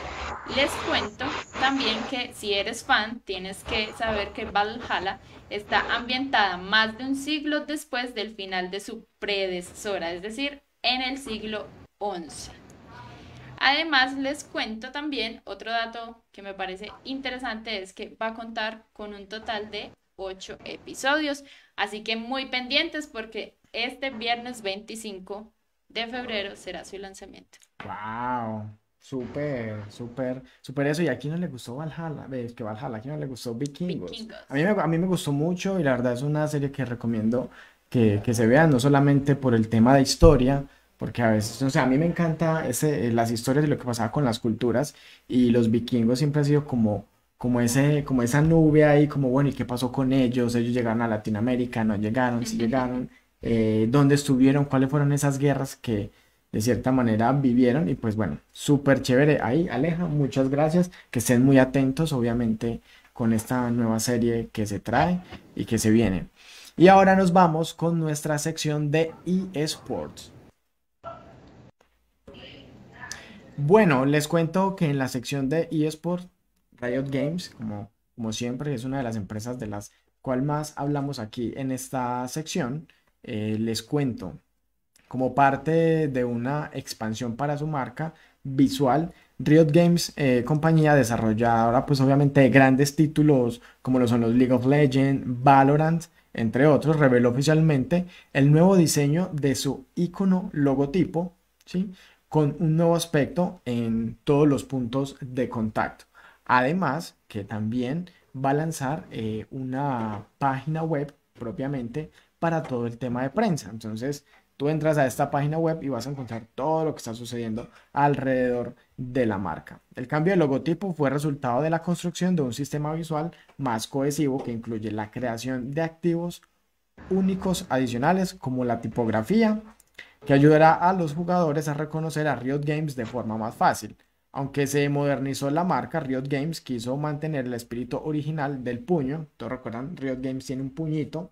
les cuento también que si eres fan tienes que saber que Valhalla está ambientada más de un siglo después del final de su predecesora, es decir, en el siglo XI. Además, les cuento también otro dato que me parece interesante es que va a contar con un total de 8 episodios. Así que muy pendientes porque este viernes 25 de febrero será su lanzamiento. ¡Wow! Súper, súper, súper eso. Y aquí no le gustó Valhalla, ves que Valhalla, aquí no le gustó Vikingos. A, mí me, a mí me gustó mucho y la verdad es una serie que recomiendo que, que se vean, no solamente por el tema de historia, porque a veces, o sea, a mí me encanta ese, eh, las historias de lo que pasaba con las culturas y los vikingos siempre han sido como, como, ese, como esa nube ahí, como bueno, ¿y qué pasó con ellos? Ellos llegaron a Latinoamérica, no llegaron, sí llegaron, eh, dónde estuvieron, cuáles fueron esas guerras que de cierta manera vivieron y pues bueno, súper chévere ahí, Aleja, muchas gracias, que estén muy atentos obviamente con esta nueva serie que se trae y que se viene. Y ahora nos vamos con nuestra sección de eSports. Bueno, les cuento que en la sección de eSport, Riot Games, como, siempre, es una de las empresas de las cual más hablamos aquí en esta sección. Eh, les cuento, como parte de una expansión para su marca visual, Riot Games, eh, compañía desarrolladora, pues obviamente de grandes títulos como lo son los League of Legends, Valorant, entre otros, reveló oficialmente el nuevo diseño de su icono logotipo, ¿sí? con un nuevo aspecto en todos los puntos de contacto. Además, que también va a lanzar eh, una página web propiamente para todo el tema de prensa. Entonces, tú entras a esta página web y vas a encontrar todo lo que está sucediendo alrededor de la marca. El cambio de logotipo fue resultado de la construcción de un sistema visual más cohesivo que incluye la creación de activos únicos adicionales como la tipografía, que ayudará a los jugadores a reconocer a Riot Games de forma más fácil. Aunque se modernizó la marca, Riot Games quiso mantener el espíritu original del puño. Todos recuerdan, Riot Games tiene un puñito.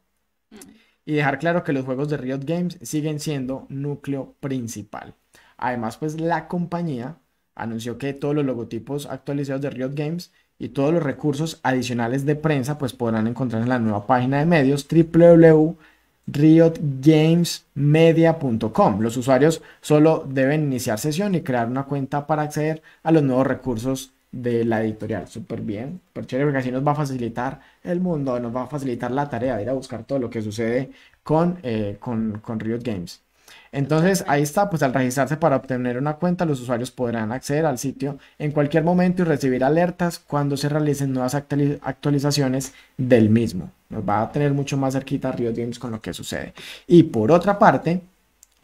Mm. Y dejar claro que los juegos de Riot Games siguen siendo núcleo principal. Además, pues la compañía anunció que todos los logotipos actualizados de Riot Games y todos los recursos adicionales de prensa pues podrán encontrar en la nueva página de medios www riotgamesmedia.com. Los usuarios solo deben iniciar sesión y crear una cuenta para acceder a los nuevos recursos de la editorial. Súper bien, pero chévere, porque así nos va a facilitar el mundo, nos va a facilitar la tarea de ir a buscar todo lo que sucede con, eh, con, con Riot Games. Entonces ahí está, pues al registrarse para obtener una cuenta, los usuarios podrán acceder al sitio en cualquier momento y recibir alertas cuando se realicen nuevas actualizaciones del mismo. Nos va a tener mucho más cerquita Riot Games con lo que sucede. Y por otra parte,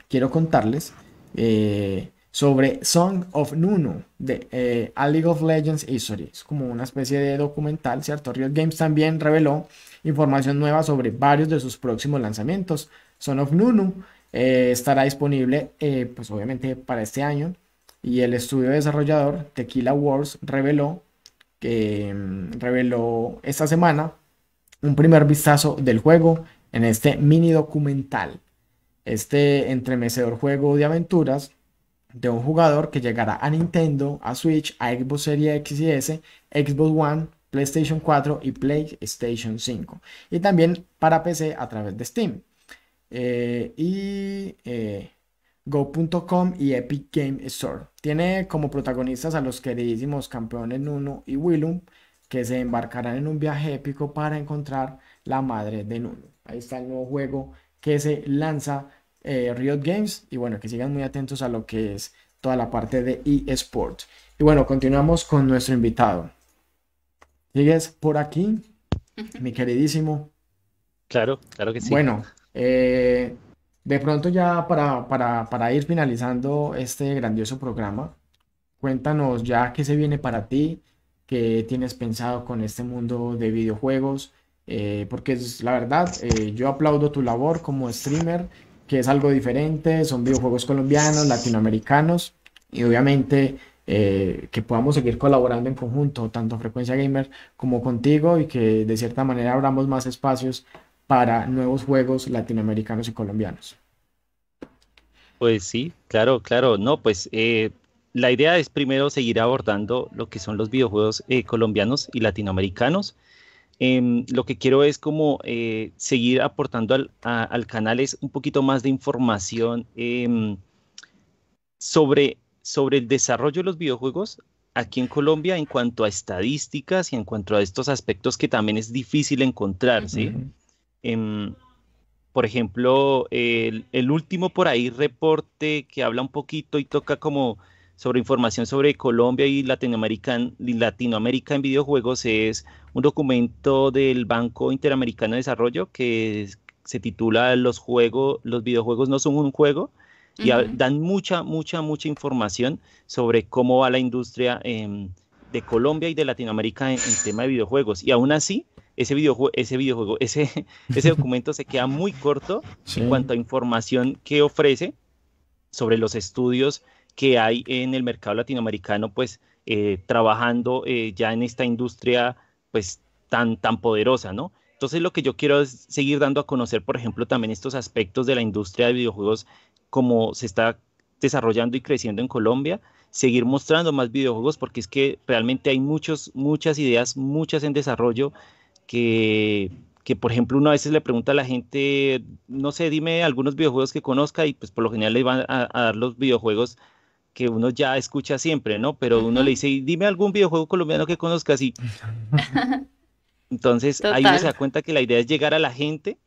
quiero contarles eh, sobre Song of Nunu de eh, League of Legends History. Es como una especie de documental, ¿cierto? Riot Games también reveló información nueva sobre varios de sus próximos lanzamientos. Son of Nunu eh, estará disponible, eh, pues obviamente para este año. Y el estudio desarrollador Tequila Wars reveló que mm, reveló esta semana un primer vistazo del juego en este mini documental. Este entremecedor juego de aventuras de un jugador que llegará a Nintendo, a Switch, a Xbox Series X y S, Xbox One, PlayStation 4 y PlayStation 5. Y también para PC a través de Steam. Eh, y eh, Go.com y Epic Game Store. Tiene como protagonistas a los queridísimos campeones Nuno y Willum, que se embarcarán en un viaje épico para encontrar la madre de Nuno. Ahí está el nuevo juego que se lanza eh, Riot Games. Y bueno, que sigan muy atentos a lo que es toda la parte de eSports. Y bueno, continuamos con nuestro invitado. ¿Sigues por aquí, mi queridísimo? Claro, claro que sí. Bueno, eh, de pronto ya para, para, ir finalizando este grandioso programa, cuéntanos ya qué se viene para ti, qué tienes pensado con este mundo de videojuegos, eh, porque es, la verdad, eh, yo aplaudo tu labor como streamer, que es algo diferente, son videojuegos colombianos, latinoamericanos, y obviamente que podamos seguir colaborando en conjunto, tanto Frecuencia Gamer como contigo, y que de cierta manera abramos más espacios para nuevos juegos latinoamericanos y colombianos. Pues sí, claro, claro. No, pues eh, la idea es primero seguir abordando lo que son los videojuegos eh, colombianos y latinoamericanos. Em, lo que quiero es como eh, seguir aportando al, canal es un poquito más de información em, sobre, sobre el desarrollo de los videojuegos aquí en Colombia en cuanto a estadísticas y en cuanto a estos aspectos que también es difícil encontrar, ¿sí? Em, por ejemplo, el, último por ahí reporte que habla un poquito y toca como sobre información sobre Colombia y Latinoamérica, Latinoamérica en videojuegos es un documento del Banco Interamericano de Desarrollo que se titula Los juegos, los videojuegos no son un juego y dan mucha, mucha, mucha información sobre cómo va la industria. en em, de Colombia y de Latinoamérica en, el tema de videojuegos. Y aún así, ese videojuego, ese, videojuego [LAUGHS] ese, ese documento se queda muy corto en cuanto a información que ofrece sobre los estudios que hay en el mercado latinoamericano, pues eh, trabajando eh, ya en esta industria pues tan, tan poderosa, ¿no? Entonces lo que yo quiero es seguir dando a conocer, por ejemplo, también estos aspectos de la industria de videojuegos como se está desarrollando y creciendo en Colombia seguir mostrando más videojuegos porque es que realmente hay muchos, muchas ideas, muchas en desarrollo que, por ejemplo uno a veces le pregunta a la gente, no sé, dime algunos videojuegos que conozca y pues por lo general le van a, dar los videojuegos que uno ya escucha siempre, ¿no? Pero uno le dice, dime algún videojuego colombiano que conozca, ¿sí? [LAUGHS] Entonces ahí uno se da cuenta que la idea es llegar a la gente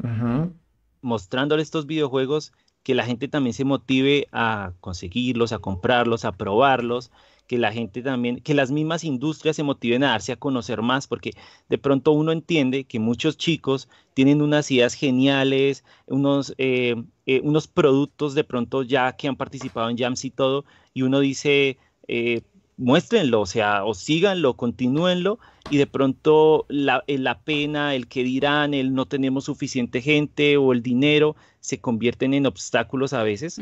mostrándole estos videojuegos que la gente también se motive a conseguirlos, a comprarlos, a probarlos, que la gente también, que las mismas industrias se motiven a darse a conocer más, porque de pronto uno entiende que muchos chicos tienen unas ideas geniales, unos, eh, eh, unos productos de pronto ya que han participado en jams y todo, y uno dice, eh, muéstrenlo, o sea, o síganlo, continúenlo y de pronto eh, la, pena, el que dirán, el no tenemos suficiente gente o el dinero se convierten en obstáculos a veces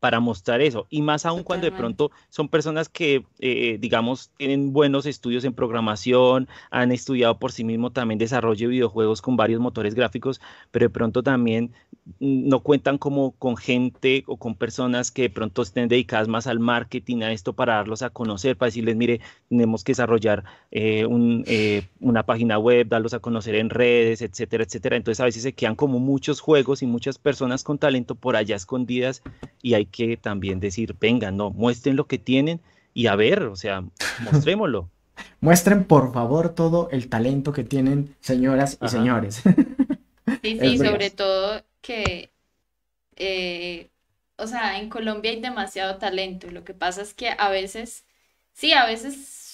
para mostrar eso. Y más aún cuando de pronto son personas que, eh, digamos, tienen buenos estudios en programación, han estudiado por sí mismo también desarrollo de videojuegos con varios motores gráficos, pero de pronto también mm, no cuentan como con gente o con personas que de pronto estén dedicadas más al marketing, a esto, para darlos a conocer, para decirles, mire, tenemos que desarrollar eh, eh, una página web, darlos a conocer en redes, etcétera, etcétera. Entonces a veces se quedan como muchos juegos y muchas personas con talento por allá escondidas y hay que también decir, venga, no, muestren lo que tienen y a ver, o sea, mostrémoslo. [LAUGHS] Muestren por favor todo el talento que tienen señoras y señores. [LAUGHS] sí, sí, sobre todo que, eh, o sea, en Colombia hay demasiado talento. Lo que pasa es que a veces, sí, a veces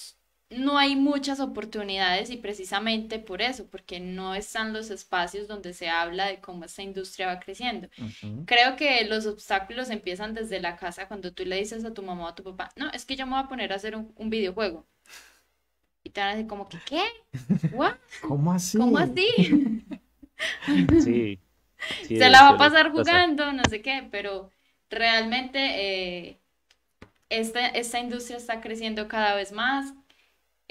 no hay muchas oportunidades y precisamente por eso, porque no están los espacios donde se habla de cómo esta industria va creciendo. Creo que los obstáculos empiezan desde la casa cuando tú le dices a tu mamá o a tu papá, no, es que yo me voy a poner a hacer un, videojuego. Y te van a decir como que, ¿qué? ¿Cómo así? ¿Cómo así? [LAUGHS] se la va a pasar jugando, no sé qué, pero realmente... Eh, esta, esta industria está creciendo cada vez más,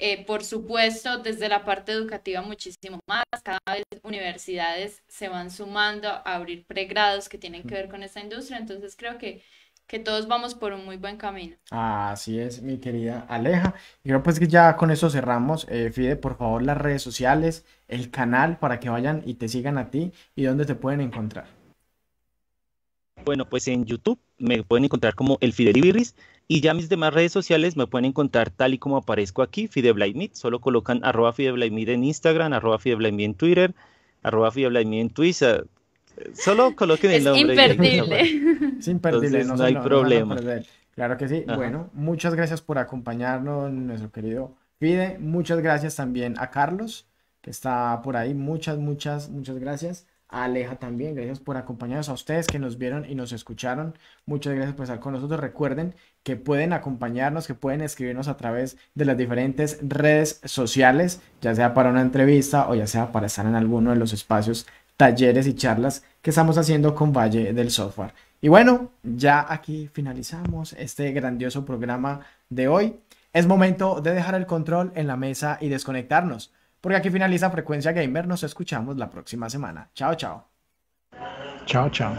eh, por supuesto, desde la parte educativa muchísimo más. Cada vez universidades se van sumando a abrir pregrados que tienen que ver con esta industria. Entonces creo que, que todos vamos por un muy buen camino. Así es, mi querida Aleja. Y creo pues que ya con eso cerramos. Eh, Fide, por favor, las redes sociales, el canal para que vayan y te sigan a ti y dónde te pueden encontrar. Bueno, pues en YouTube me pueden encontrar como el Fidelibiris y ya mis demás redes sociales me pueden encontrar tal y como aparezco aquí, FIDEBLIGHTMEET, Solo colocan arroba en Instagram, arroba en Twitter, arroba en Twitter. Solo coloquen el nombre. Imperdible. Es imperdible. no, hay problema. claro que sí. Bueno, muchas gracias por acompañarnos, nuestro querido Fide. Muchas gracias también a Carlos, que está por ahí. Muchas, muchas, muchas gracias. Aleja también. Gracias por acompañarnos a ustedes que nos vieron y nos escucharon. Muchas gracias por estar con nosotros. Recuerden que pueden acompañarnos, que pueden escribirnos a través de las diferentes redes sociales, ya sea para una entrevista o ya sea para estar en alguno de los espacios, talleres y charlas que estamos haciendo con Valle del Software. Y bueno, ya aquí finalizamos este grandioso programa de hoy. Es momento de dejar el control en la mesa y desconectarnos. Porque aquí finaliza Frecuencia Gamer. Nos escuchamos la próxima semana. Chao, chao. Chao, chao.